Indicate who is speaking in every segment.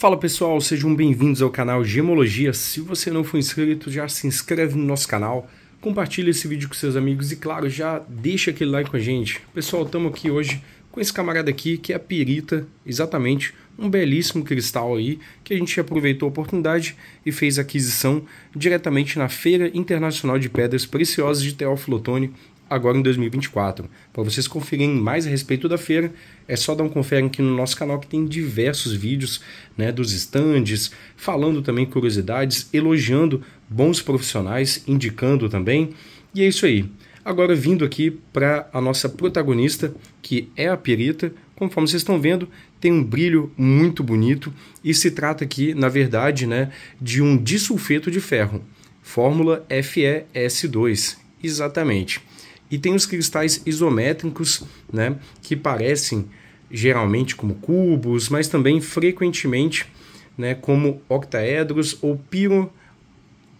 Speaker 1: Fala pessoal, sejam bem-vindos ao canal Gemologia. Se você não for inscrito, já se inscreve no nosso canal, compartilha esse vídeo com seus amigos e, claro, já deixa aquele like com a gente. Pessoal, estamos aqui hoje com esse camarada aqui que é a perita, exatamente, um belíssimo cristal aí que a gente aproveitou a oportunidade e fez aquisição diretamente na Feira Internacional de Pedras Preciosas de Teófilo Otoni, agora em 2024. Para vocês conferirem mais a respeito da feira, é só dar um confere aqui no nosso canal que tem diversos vídeos né, dos estandes, falando também curiosidades, elogiando bons profissionais, indicando também. E é isso aí. Agora vindo aqui para a nossa protagonista, que é a perita, conforme vocês estão vendo, tem um brilho muito bonito e se trata aqui, na verdade, né, de um disulfeto de ferro, fórmula FeS2, exatamente. E tem os cristais isométricos, né, que parecem geralmente como cubos, mas também frequentemente né, como octaedros ou piro,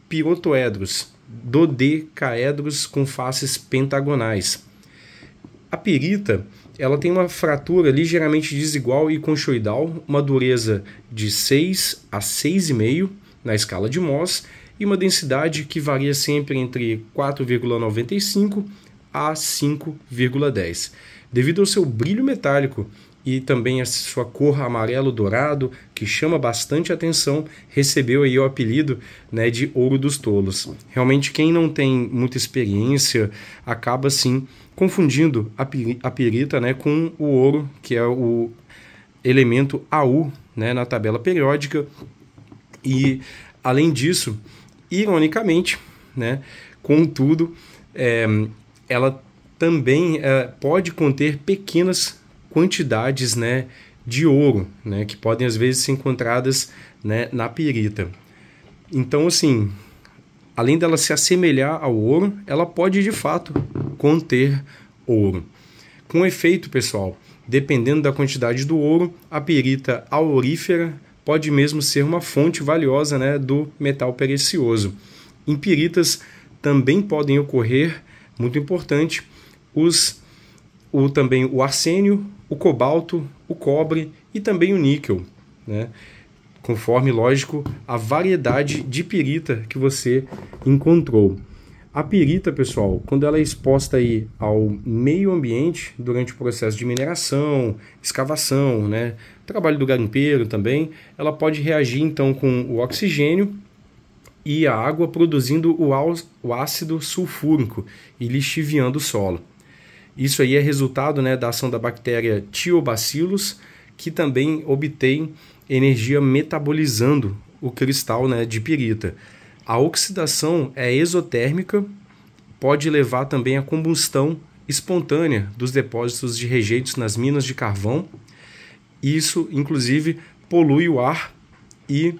Speaker 1: pirotoedros, dodecaedros com faces pentagonais. A pirita ela tem uma fratura ligeiramente desigual e conchoidal, uma dureza de 6 a 6,5 na escala de Mohs e uma densidade que varia sempre entre 4,95 a 5,10. Devido ao seu brilho metálico e também a sua cor amarelo-dourado, que chama bastante atenção, recebeu aí o apelido né, de Ouro dos Tolos. Realmente, quem não tem muita experiência acaba, assim, confundindo a, a pirita né, com o ouro, que é o elemento AU né, na tabela periódica. E, além disso, ironicamente, né, contudo, é, ela também é, pode conter pequenas quantidades né, de ouro, né, que podem às vezes ser encontradas né, na pirita. Então, assim, além dela se assemelhar ao ouro, ela pode de fato conter ouro. Com efeito, pessoal, dependendo da quantidade do ouro, a pirita aurífera pode mesmo ser uma fonte valiosa né, do metal perecioso. Em piritas também podem ocorrer muito importante, os, o, também o arsênio, o cobalto, o cobre e também o níquel, né? conforme, lógico, a variedade de pirita que você encontrou. A pirita, pessoal, quando ela é exposta aí ao meio ambiente durante o processo de mineração, escavação, né, trabalho do garimpeiro também, ela pode reagir então com o oxigênio e a água produzindo o, ácido sulfúrico e lixiviando o solo. Isso aí é resultado né, da ação da bactéria Tiobacillus, que também obtém energia metabolizando o cristal né, de pirita. A oxidação é exotérmica, pode levar também à combustão espontânea dos depósitos de rejeitos nas minas de carvão. Isso, inclusive, polui o ar e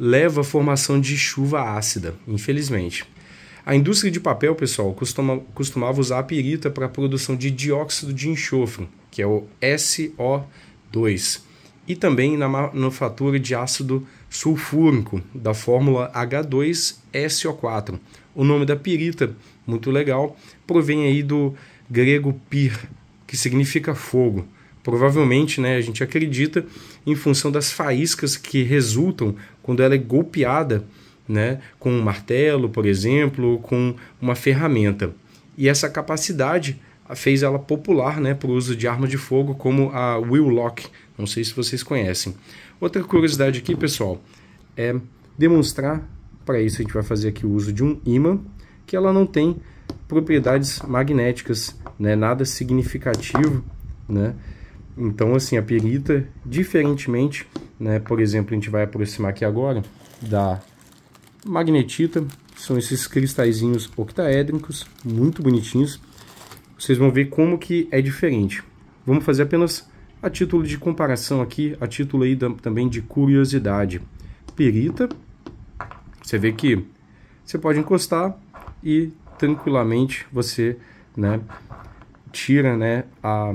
Speaker 1: leva à formação de chuva ácida, infelizmente. A indústria de papel, pessoal, costuma, costumava usar a pirita para a produção de dióxido de enxofre, que é o SO2, e também na manufatura de ácido sulfúrico, da fórmula H2SO4. O nome da pirita, muito legal, provém aí do grego pir, que significa fogo. Provavelmente, né, a gente acredita em função das faíscas que resultam quando ela é golpeada, né, com um martelo, por exemplo, ou com uma ferramenta. E essa capacidade fez ela popular, né, para o uso de arma de fogo como a willlock. Não sei se vocês conhecem. Outra curiosidade aqui, pessoal, é demonstrar para isso a gente vai fazer aqui o uso de um ímã que ela não tem propriedades magnéticas, né, nada significativo, né? Então, assim, a perita, diferentemente, né, por exemplo, a gente vai aproximar aqui agora da magnetita, são esses cristalzinhos octaédricos, muito bonitinhos. Vocês vão ver como que é diferente. Vamos fazer apenas a título de comparação aqui, a título aí também de curiosidade. Perita, você vê que você pode encostar e tranquilamente você, né, tira, né, a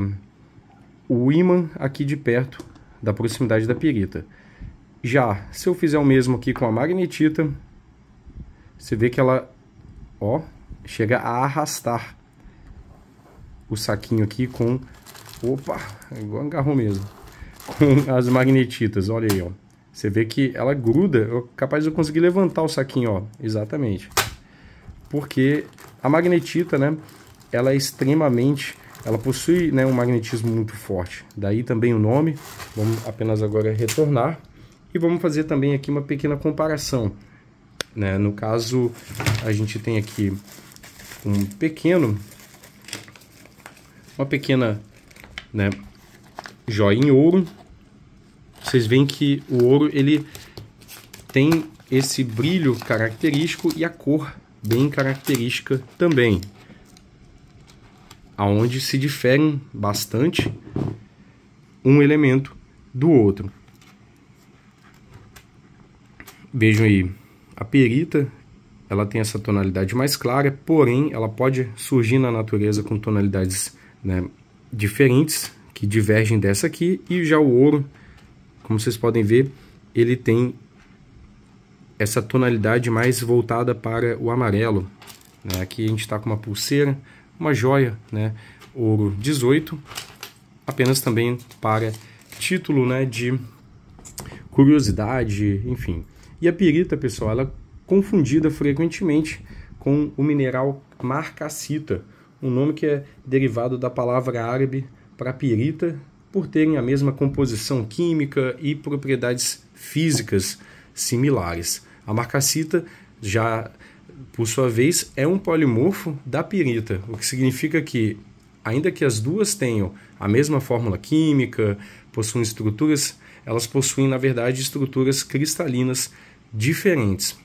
Speaker 1: o ímã aqui de perto da proximidade da pirita. Já se eu fizer o mesmo aqui com a magnetita, você vê que ela ó, chega a arrastar o saquinho aqui com... Opa, igual agarrou mesmo. Com as magnetitas, olha aí, ó. Você vê que ela gruda, eu, capaz de eu conseguir levantar o saquinho, ó. Exatamente. Porque a magnetita, né, ela é extremamente ela possui né, um magnetismo muito forte, daí também o nome. Vamos apenas agora retornar e vamos fazer também aqui uma pequena comparação. Né? No caso, a gente tem aqui um pequeno, uma pequena né, joia em ouro. Vocês veem que o ouro ele tem esse brilho característico e a cor bem característica também aonde se diferem bastante um elemento do outro. Vejam aí, a perita ela tem essa tonalidade mais clara, porém ela pode surgir na natureza com tonalidades né, diferentes que divergem dessa aqui e já o ouro, como vocês podem ver, ele tem essa tonalidade mais voltada para o amarelo. Né? Aqui a gente está com uma pulseira, uma joia, né? Ouro 18, apenas também para título, né, de curiosidade, enfim. E a pirita, pessoal, ela é confundida frequentemente com o mineral marcacita, um nome que é derivado da palavra árabe para pirita, por terem a mesma composição química e propriedades físicas similares. A marcacita já por sua vez, é um polimorfo da pirita, o que significa que, ainda que as duas tenham a mesma fórmula química, possuem estruturas, elas possuem, na verdade, estruturas cristalinas diferentes.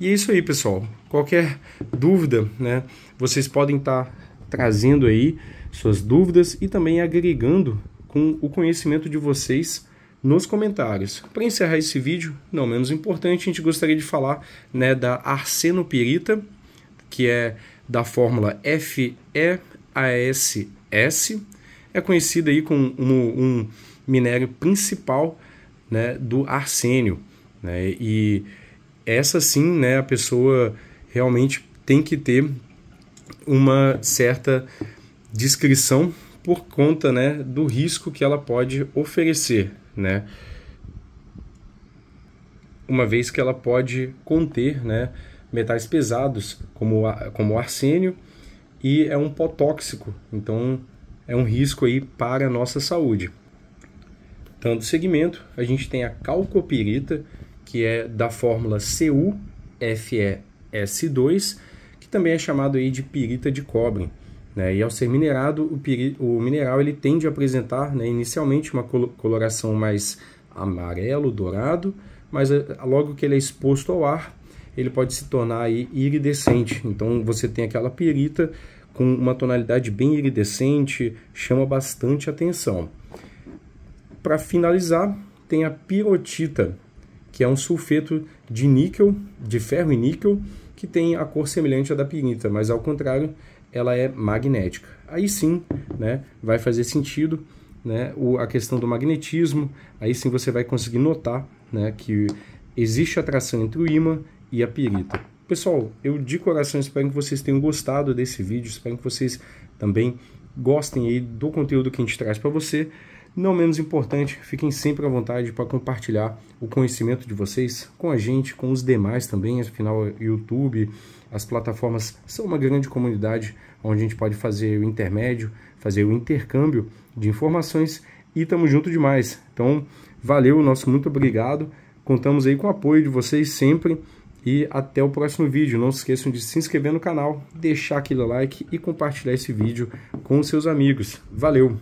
Speaker 1: E é isso aí, pessoal. Qualquer dúvida, né, vocês podem estar tá trazendo aí suas dúvidas e também agregando com o conhecimento de vocês nos comentários. Para encerrar esse vídeo, não menos importante, a gente gostaria de falar né, da arsenopirita, que é da fórmula FeASS, é conhecida aí como um, um minério principal né, do arsênio. Né, e essa sim, né, a pessoa realmente tem que ter uma certa descrição por conta né, do risco que ela pode oferecer né? Uma vez que ela pode conter, né, metais pesados como como arsênio e é um pó tóxico, então é um risco aí para a nossa saúde. Tanto segmento, a gente tem a calcopirita, que é da fórmula CuFeS2, que também é chamado aí de pirita de cobre. Né? E ao ser minerado, o, o mineral ele tende a apresentar né, inicialmente uma coloração mais amarelo, dourado, mas eh, logo que ele é exposto ao ar, ele pode se tornar aí iridescente. Então você tem aquela pirita com uma tonalidade bem iridescente, chama bastante atenção. Para finalizar, tem a pirotita, que é um sulfeto de níquel, de ferro e níquel, que tem a cor semelhante à da pirita, mas ao contrário, ela é magnética. Aí sim, né, vai fazer sentido né, o, a questão do magnetismo, aí sim você vai conseguir notar né, que existe atração entre o ímã e a pirita. Pessoal, eu de coração espero que vocês tenham gostado desse vídeo, espero que vocês também gostem aí do conteúdo que a gente traz para você. Não menos importante, fiquem sempre à vontade para compartilhar o conhecimento de vocês com a gente, com os demais também, afinal, YouTube, as plataformas são uma grande comunidade onde a gente pode fazer o intermédio, fazer o intercâmbio de informações e estamos junto demais. Então, valeu, nosso muito obrigado. Contamos aí com o apoio de vocês sempre e até o próximo vídeo. Não se esqueçam de se inscrever no canal, deixar aquele like e compartilhar esse vídeo com seus amigos. Valeu!